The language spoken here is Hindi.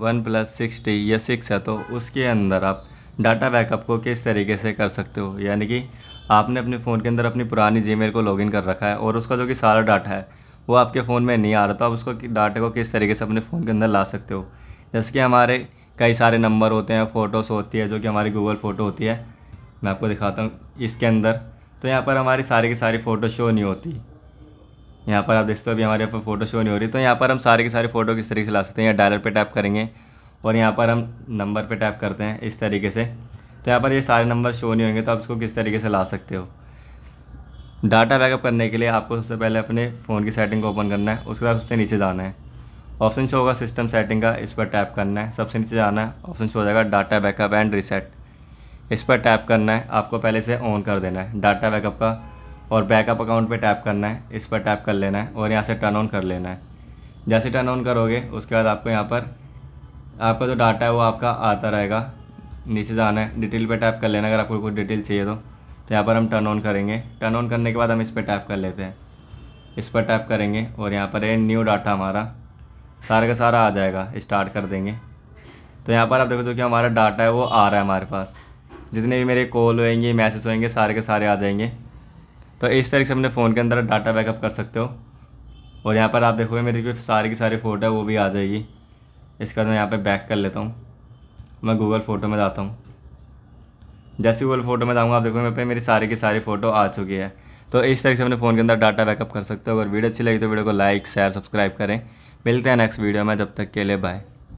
वन प्लस सिक्सटी या सिक्स है तो उसके अंदर आप डाटा बैकअप को किस तरीके से कर सकते हो यानी कि आपने अपने फ़ोन के अंदर अपनी पुरानी जी को लॉगिन कर रखा है और उसका जो कि सारा डाटा है वो आपके फ़ोन में नहीं आ रहा तो आप उसको डाटा को किस तरीके से अपने फ़ोन के अंदर ला सकते हो जैसे कि हमारे कई सारे नंबर होते हैं फ़ोटोज़ होती है जो कि हमारी गूगल फ़ोटो होती है मैं आपको दिखाता हूँ इसके अंदर तो यहाँ पर हमारी सारी की सारी फ़ोटो शो नहीं होती यहाँ पर आप देखते हो अभी हमारे यहाँ पर फोटो शो नहीं हो रही तो यहाँ पर हम सारे के सारे फ़ोटो किस तरीके से ला सकते हैं या डायलर पे टैप करेंगे और यहाँ पर हम नंबर पे टैप करते हैं इस तरीके से तो यहाँ पर ये सारे नंबर शो नहीं होंगे तो आप इसको किस तरीके से ला सकते हो डाटा बैकअप करने के लिए आपको सबसे पहले अपने फ़ोन की सेटिंग को ओपन करना है उसके बाद सबसे नीचे जाना है ऑप्शन शो होगा सिस्टम सेटिंग का इस पर टैप करना है सबसे नीचे जाना है ऑप्शन शो हो जाएगा डाटा बैकअप एंड रीसेट इस पर टैप करना है आपको पहले से ऑन कर देना है डाटा बैकअप का और बैकअप अकाउंट पे टैप करना है इस पर टैप कर लेना है और यहाँ से टर्न ऑन कर लेना है जैसे टर्न ऑन करोगे उसके बाद आपको यहाँ पर आपका जो डाटा है वो आपका आता रहेगा नीचे जाना है डिटेल पे टैप कर लेना अगर आपको कुछ डिटेल चाहिए तो तो यहाँ पर हम टर्न ऑन करेंगे टर्न ऑन करने के बाद हम इस पर टैप कर लेते हैं इस पर टैप करेंगे और यहाँ पर है न्यू डाटा हमारा सारा का सारा आ जाएगा स्टार्ट कर देंगे तो यहाँ पर आप देखो जो कि हमारा डाटा है वो आ रहा है हमारे पास जितने भी मेरे कॉल होएंगे मैसेज होएंगे सारे के सारे आ जाएंगे तो इस तरीके से अपने फ़ोन के अंदर डाटा बैकअप कर सकते हो और यहाँ पर आप देखोगे मेरी जो सारी की सारी फ़ोटो है वो भी आ जाएगी इसके बाद मैं यहाँ पर बैक कर लेता हूँ मैं गूगल फ़ोटो में जाता हूँ जैसे गूगल फ़ोटो में जाऊँगा आप देखोगे मेरे पे मेरी सारी की सारी फ़ोटो आ चुकी है तो इस तरीके से अपने फ़ोन के अंदर डाटा बैकअप कर सकते हो अगर वीडियो अच्छी लगी तो वीडियो को लाइक शेयर सब्सक्राइब करें मिलते हैं नेक्स्ट वीडियो में जब तक के लिए बाय